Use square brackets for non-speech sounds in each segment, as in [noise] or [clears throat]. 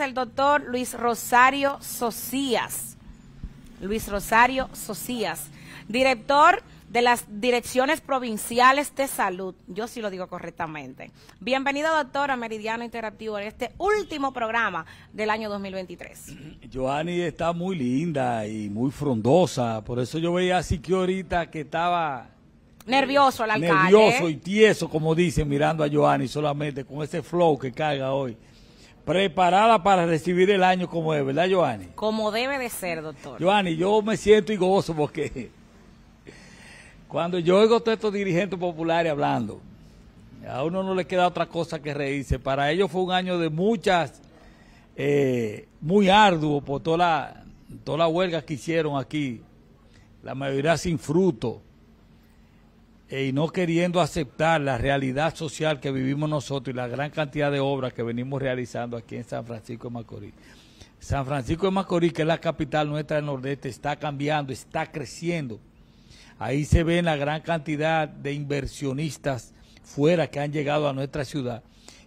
el doctor Luis Rosario Socías, Luis Rosario Socías, director de las direcciones provinciales de salud. Yo si lo digo correctamente. Bienvenido, doctor, a Meridiano Interactivo en este último programa del año 2023. [clears throat] Joanny está muy linda y muy frondosa. Por eso yo veía así que ahorita que estaba eh, Nervioso el alcalde. Nervioso y tieso, como dicen, mirando a Joanny solamente con ese flow que caiga hoy preparada para recibir el año como es, ¿verdad, Joani? Como debe de ser, doctor. Joani, yo me siento y gozo porque [laughs] cuando yo oigo a todos estos dirigentes populares hablando, a uno no le queda otra cosa que reírse. Para ellos fue un año de muchas, eh, muy arduo por toda la, toda la huelga que hicieron aquí, la mayoría sin fruto. Eh, y no queriendo aceptar la realidad social que vivimos nosotros y la gran cantidad de obras que venimos realizando aquí en San Francisco de Macorís. San Francisco de Macorís, que es la capital nuestra del Nordeste, está cambiando, está creciendo. Ahí se ven la gran cantidad de inversionistas fuera que han llegado a nuestra ciudad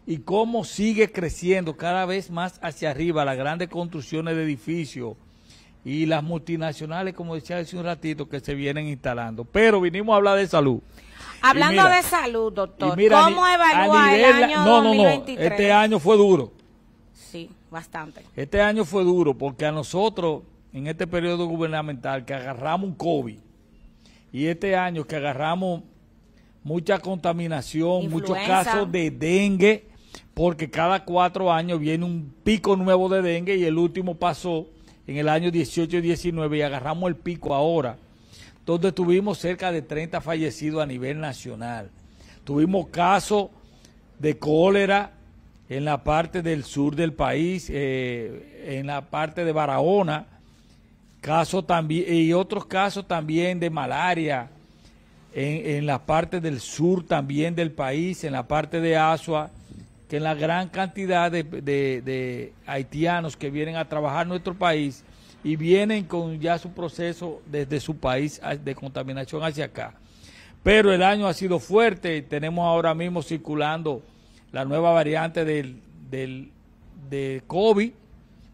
y cómo sigue creciendo cada vez más hacia arriba las grandes construcciones de edificios, y las multinacionales, como decía hace un ratito, que se vienen instalando. Pero vinimos a hablar de salud. Hablando de salud, doctor, ¿cómo evalúa el año No, no, este año fue duro. Sí, bastante. Este año fue duro porque a nosotros, en este periodo gubernamental, que agarramos un COVID, y este año que agarramos mucha contaminación, muchos casos de dengue, porque cada cuatro años viene un pico nuevo de dengue y el último pasó en el año 18 y 19 y agarramos el pico ahora, donde tuvimos cerca de 30 fallecidos a nivel nacional. Tuvimos casos de cólera en la parte del sur del país, eh, en la parte de Barahona, caso también, y otros casos también de malaria en, en la parte del sur también del país, en la parte de Asua que en la gran cantidad de, haitianos que vienen a trabajar en nuestro país y vienen con ya su proceso desde su país de contaminación hacia acá. Pero el año ha sido fuerte, tenemos ahora mismo circulando la nueva variante del, del, COVID,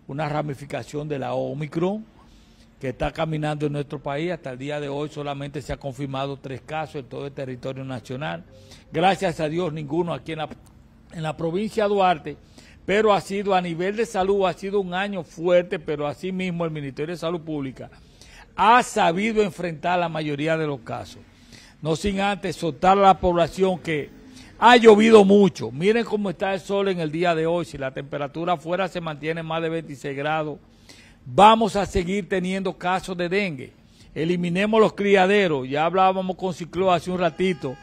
una ramificación de la Omicron que está caminando en nuestro país. Hasta el día de hoy solamente se ha confirmado tres casos en todo el territorio nacional. Gracias a Dios ninguno aquí en la en la provincia de Duarte, pero ha sido a nivel de salud, ha sido un año fuerte, pero asimismo el Ministerio de Salud Pública ha sabido enfrentar la mayoría de los casos. No sin antes soltar a la población que ha llovido mucho. Miren cómo está el sol en el día de hoy. Si la temperatura afuera se mantiene más de 26 grados, vamos a seguir teniendo casos de dengue. Eliminemos los criaderos. Ya hablábamos con Ciclo hace un ratito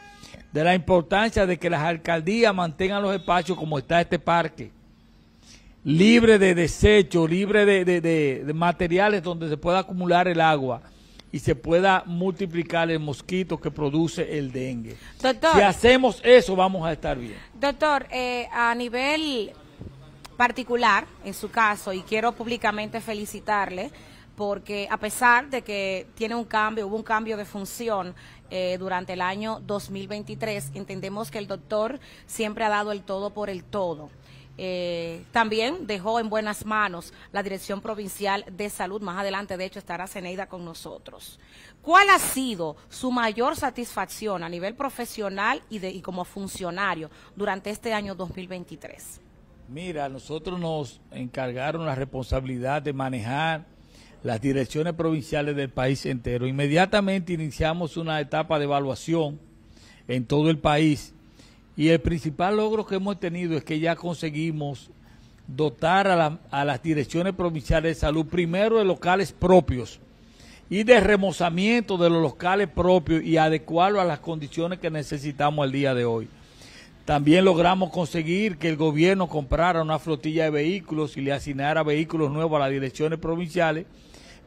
de la importancia de que las alcaldías mantengan los espacios como está este parque, libre de desechos, libre de, materiales donde se pueda acumular el agua y se pueda multiplicar el mosquito que produce el dengue. Doctor, si hacemos eso vamos a estar bien. Doctor, eh, a nivel particular, en su caso, y quiero públicamente felicitarle, porque a pesar de que tiene un cambio, hubo un cambio de función eh, durante el año 2023, entendemos que el doctor siempre ha dado el todo por el todo. Eh, también dejó en buenas manos la Dirección Provincial de Salud. Más adelante, de hecho, estará Ceneida con nosotros. ¿Cuál ha sido su mayor satisfacción a nivel profesional y como funcionario durante este año 2023? Mira, nosotros nos encargaron la responsabilidad de manejar las direcciones provinciales del país entero. Inmediatamente iniciamos una etapa de evaluación en todo el país y el principal logro que hemos tenido es que ya conseguimos dotar a, las direcciones provinciales de salud primero de locales propios y de remozamiento de los locales propios y adecuarlo a las condiciones que necesitamos al día de hoy. También logramos conseguir que el gobierno comprara una flotilla de vehículos y le asignara vehículos nuevos a las direcciones provinciales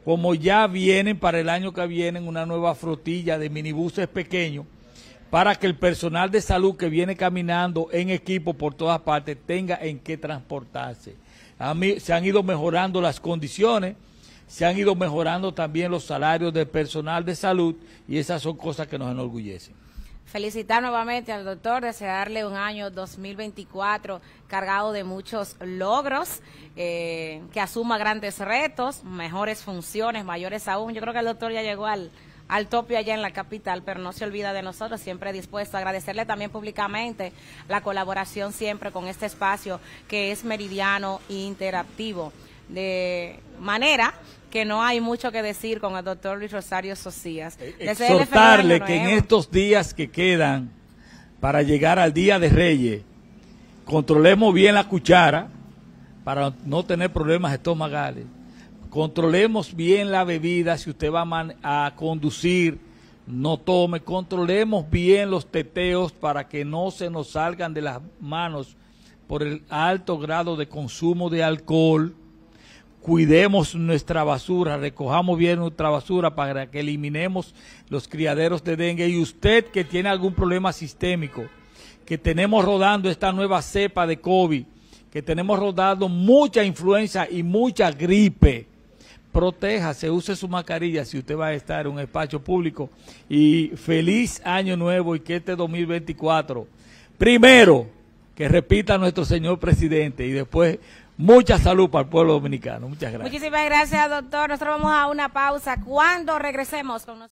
como ya vienen para el año que viene una nueva flotilla de minibuses pequeños, para que el personal de salud que viene caminando en equipo por todas partes tenga en qué transportarse. A mí, se han ido mejorando las condiciones, se han ido mejorando también los salarios del personal de salud y esas son cosas que nos enorgullecen felicitar nuevamente al doctor, desearle un año 2024 cargado de muchos logros, eh, que asuma grandes retos, mejores funciones, mayores aún. Yo creo que el doctor ya llegó al, al tope allá en la capital, pero no se olvida de nosotros, siempre dispuesto a agradecerle también públicamente la colaboración siempre con este espacio que es meridiano e interactivo, de manera que no hay mucho que decir con el doctor Luis Rosario Socias. Eh, exhortarle que en estos días que quedan para llegar al Día de Reyes, controlemos bien la cuchara para no tener problemas estomagales. Controlemos bien la bebida si usted va a, a conducir no tome, controlemos bien los teteos para que no se nos salgan de las manos por el alto grado de consumo de alcohol cuidemos nuestra basura, recojamos bien nuestra basura para que eliminemos los criaderos de dengue. Y usted que tiene algún problema sistémico, que tenemos rodando esta nueva cepa de COVID, que tenemos rodando mucha influenza y mucha gripe, proteja, se use su mascarilla si usted va a estar en un espacio público. Y feliz año nuevo y que este 2024, primero, que repita nuestro señor presidente y después Mucha salud para el pueblo dominicano. Muchas gracias. Muchísimas gracias, doctor. Nosotros vamos a una pausa. Cuando regresemos con nosotros.